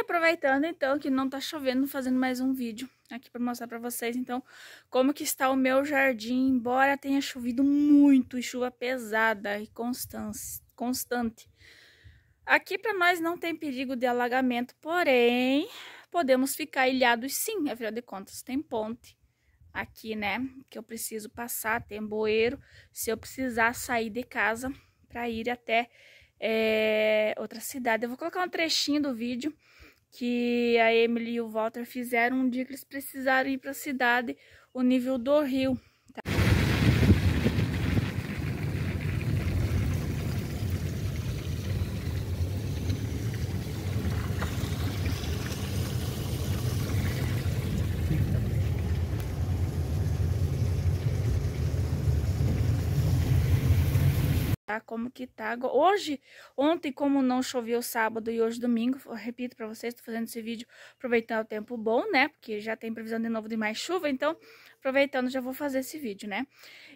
aproveitando então que não tá chovendo, fazendo mais um vídeo aqui para mostrar para vocês então como que está o meu jardim, embora tenha chovido muito e chuva pesada e constante. constante. Aqui para nós não tem perigo de alagamento, porém podemos ficar ilhados sim, afinal de contas tem ponte aqui, né, que eu preciso passar, tem bueiro, se eu precisar sair de casa para ir até é, outra cidade. Eu vou colocar um trechinho do vídeo que a Emily e o Walter fizeram um dia que eles precisaram ir para a cidade, o nível do rio. tá? Como que tá hoje, ontem como não choveu sábado e hoje domingo, repito para vocês, tô fazendo esse vídeo aproveitando o tempo bom, né? Porque já tem previsão de novo de mais chuva, então aproveitando já vou fazer esse vídeo, né?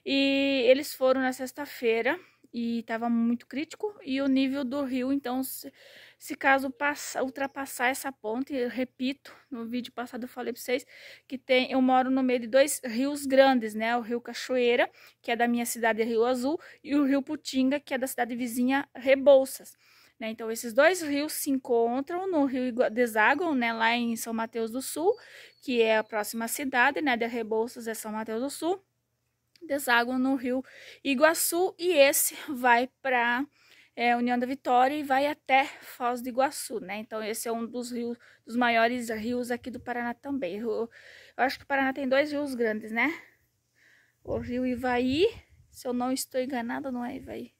E eles foram na sexta-feira e estava muito crítico e o nível do rio, então se, se caso passa, ultrapassar essa ponte, repito, no vídeo passado eu falei para vocês que tem, eu moro no meio de dois rios grandes, né? O Rio Cachoeira, que é da minha cidade Rio Azul, e o Rio Putinga, que é da cidade vizinha Rebouças. Né? Então, esses dois rios se encontram no Rio Deságuam, né? lá em São Mateus do Sul, que é a próxima cidade, né? De Rebouças é São Mateus do Sul deságua no rio Iguaçu e esse vai para é, União da Vitória e vai até Foz do Iguaçu, né? Então esse é um dos rios, dos maiores rios aqui do Paraná também. Eu, eu acho que o Paraná tem dois rios grandes, né? O rio Ivaí, se eu não estou enganada, não é Ivaí.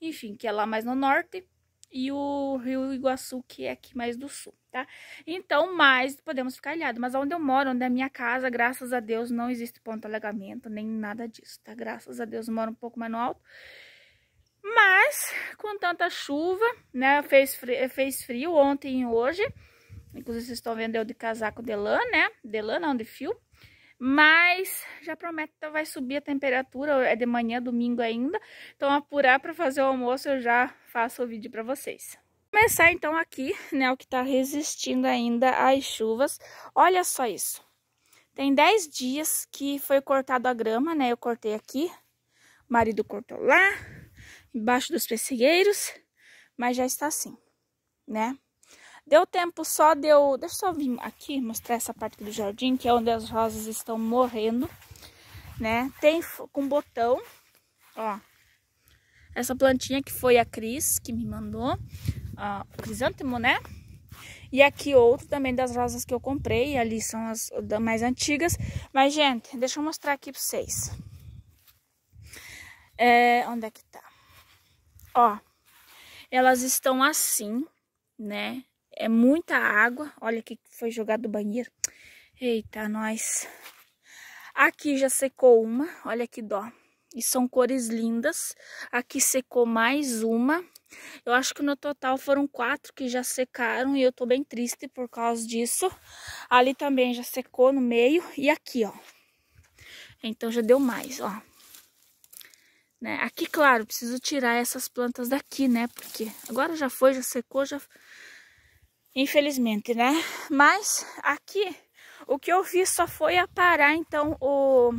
Enfim, que é lá mais no norte e o Rio Iguaçu, que é aqui mais do sul, tá? Então, mais podemos ficar alinhado, Mas onde eu moro, onde é a minha casa, graças a Deus, não existe ponto de alagamento, nem nada disso, tá? Graças a Deus, moro um pouco mais no alto. Mas, com tanta chuva, né, fez frio, fez frio ontem e hoje. Inclusive, vocês estão vendo eu de casaco de lã, né? De lã, não, de fio. Mas já prometo que vai subir a temperatura, é de manhã, domingo ainda. Então apurar para fazer o almoço eu já faço o vídeo para vocês começar então aqui, né, o que tá resistindo ainda às chuvas. Olha só isso. Tem 10 dias que foi cortado a grama, né? Eu cortei aqui, o marido cortou lá, embaixo dos pessegueiros, mas já está assim, né? Deu tempo só deu. Deixa eu só vir aqui mostrar essa parte do jardim, que é onde as rosas estão morrendo, né? Tem com botão, ó. Essa plantinha que foi a Cris que me mandou, a crisântemo, né? E aqui outro também das rosas que eu comprei, ali são as mais antigas. Mas, gente, deixa eu mostrar aqui pra vocês. É, onde é que tá? Ó, elas estão assim, né? É muita água. Olha que foi jogado do banheiro. Eita, nós. Aqui já secou uma. Olha que dó. E são cores lindas. Aqui secou mais uma. Eu acho que no total foram quatro que já secaram e eu tô bem triste por causa disso. Ali também já secou no meio e aqui, ó. Então já deu mais, ó. Né? Aqui, claro, preciso tirar essas plantas daqui, né? Porque agora já foi, já secou, já infelizmente, né? Mas aqui o que eu vi só foi aparar então o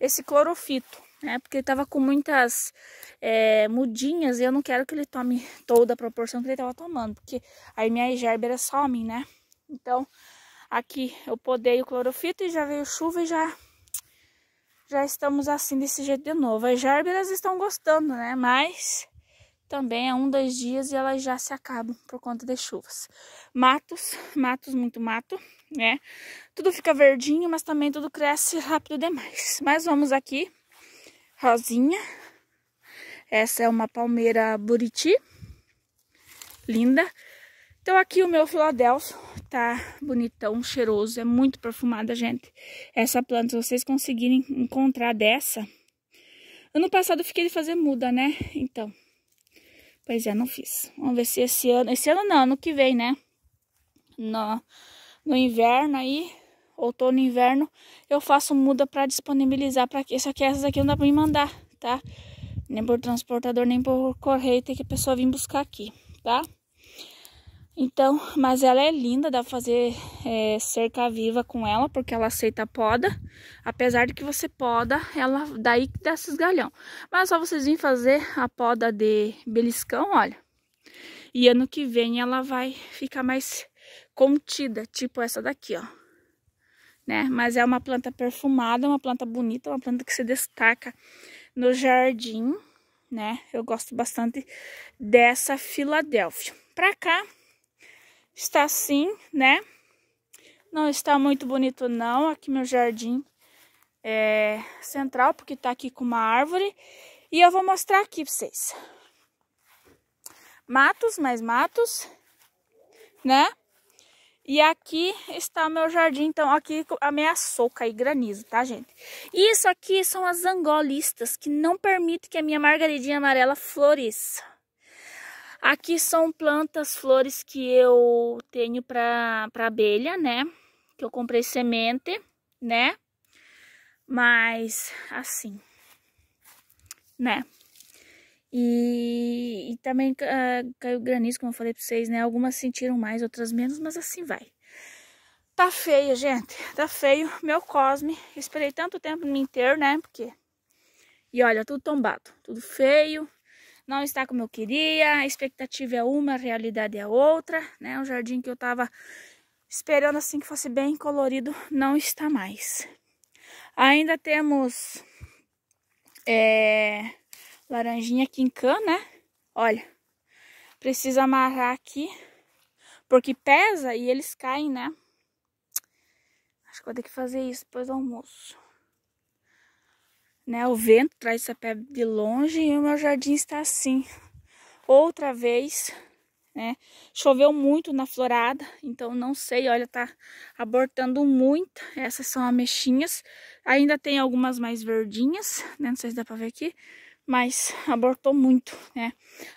esse clorofito, né? Porque ele tava com muitas é, mudinhas e eu não quero que ele tome toda a proporção que ele tava tomando, porque aí minha gerbera some, né? Então aqui eu podei o clorofito e já veio chuva e já já estamos assim desse jeito de novo. As gerberas estão gostando, né? Mas também é um, dois dias e elas já se acabam por conta das chuvas. Matos, matos, muito mato, né? Tudo fica verdinho, mas também tudo cresce rápido demais. Mas vamos aqui, rosinha. Essa é uma palmeira buriti, linda. Então aqui o meu filadelfo tá bonitão, cheiroso, é muito perfumada, gente. Essa planta, se vocês conseguirem encontrar dessa... Ano passado eu fiquei de fazer muda, né? Então, Pois é, não fiz. Vamos ver se esse ano... Esse ano não, ano que vem, né? No, no inverno aí, outono e inverno, eu faço muda para disponibilizar para que Só que essas aqui não dá para me mandar, tá? Nem por transportador, nem por correio, tem que a pessoa vir buscar aqui, Tá? Então, mas ela é linda, dá pra fazer é, cerca viva com ela, porque ela aceita poda. Apesar de que você poda, ela daí que dá esses galhão. Mas só vocês virem fazer a poda de beliscão, olha. E ano que vem ela vai ficar mais contida, tipo essa daqui, ó. Né? Mas é uma planta perfumada, uma planta bonita, uma planta que se destaca no jardim, né? Eu gosto bastante dessa Filadélfia. Pra cá, Está assim, né? Não está muito bonito não, aqui meu jardim é central, porque tá aqui com uma árvore. E eu vou mostrar aqui para vocês. Matos, mais matos, né? E aqui está meu jardim, então aqui ameaçou cair granizo, tá gente? Isso aqui são as angolistas que não permitem que a minha margaridinha amarela floresça. Aqui são plantas, flores que eu tenho para abelha, né? Que eu comprei semente, né? Mas assim, né? E, e também uh, caiu granizo, como eu falei pra vocês, né? Algumas sentiram mais, outras menos, mas assim vai. Tá feio, gente. Tá feio. Meu Cosme. Esperei tanto tempo no inteiro, né? Porque. E olha, tudo tombado. Tudo feio não está como eu queria, a expectativa é uma, a realidade é outra, né? O jardim que eu estava esperando assim que fosse bem colorido não está mais. Ainda temos é, laranjinha quincã, né? Olha, precisa amarrar aqui, porque pesa e eles caem, né? Acho que vou ter que fazer isso depois do almoço. Né? O vento traz essa pedra de longe e o meu jardim está assim. Outra vez, né? Choveu muito na florada, então não sei, olha, tá abortando muito. Essas são ameixinhas. Ainda tem algumas mais verdinhas, né? Não sei se dá pra ver aqui, mas abortou muito, né?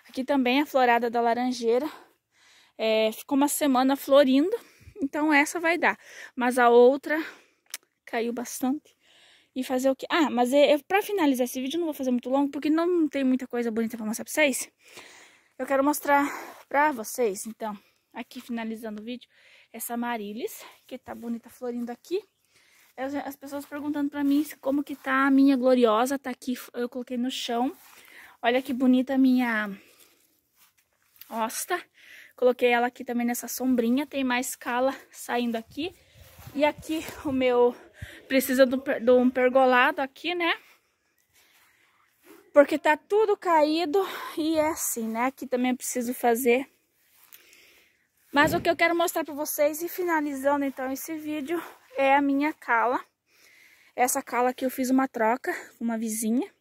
Aqui também a florada da laranjeira. É, ficou uma semana florindo, então essa vai dar. Mas a outra caiu bastante e fazer o que... Ah, mas é, eu, pra finalizar esse vídeo, não vou fazer muito longo, porque não tem muita coisa bonita pra mostrar pra vocês. Eu quero mostrar pra vocês, então, aqui finalizando o vídeo, essa Marilis, que tá bonita florindo aqui. As pessoas perguntando pra mim como que tá a minha gloriosa, tá aqui, eu coloquei no chão. Olha que bonita a minha hosta. Coloquei ela aqui também nessa sombrinha, tem mais cala saindo aqui. E aqui o meu precisa de um pergolado aqui, né? Porque tá tudo caído e é assim, né? Aqui também preciso fazer. Mas o que eu quero mostrar para vocês e finalizando então esse vídeo é a minha cala. Essa cala que eu fiz uma troca com uma vizinha.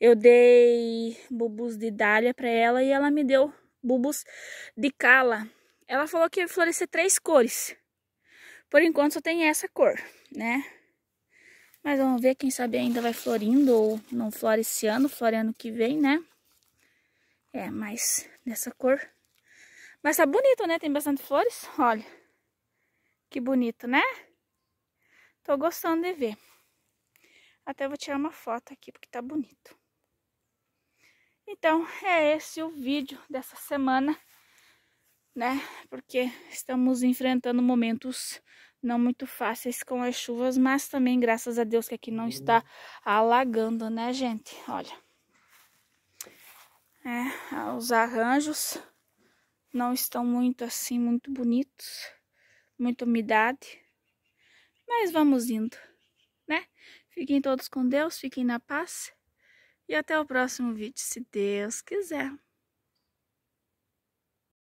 Eu dei bubus de dália para ela e ela me deu bubus de cala. Ela falou que ia florescer três cores. Por enquanto só tem essa cor, né? Mas vamos ver, quem sabe ainda vai florindo ou não flora esse ano, flore ano que vem, né? É, mas nessa cor. Mas tá bonito, né? Tem bastante flores, olha. Que bonito, né? Tô gostando de ver. Até vou tirar uma foto aqui, porque tá bonito. Então, é esse o vídeo dessa semana né? Porque estamos enfrentando momentos não muito fáceis com as chuvas, mas também graças a Deus que aqui não está alagando, né, gente? Olha. É, os arranjos não estão muito assim, muito bonitos, muita umidade, mas vamos indo, né? Fiquem todos com Deus, fiquem na paz e até o próximo vídeo, se Deus quiser.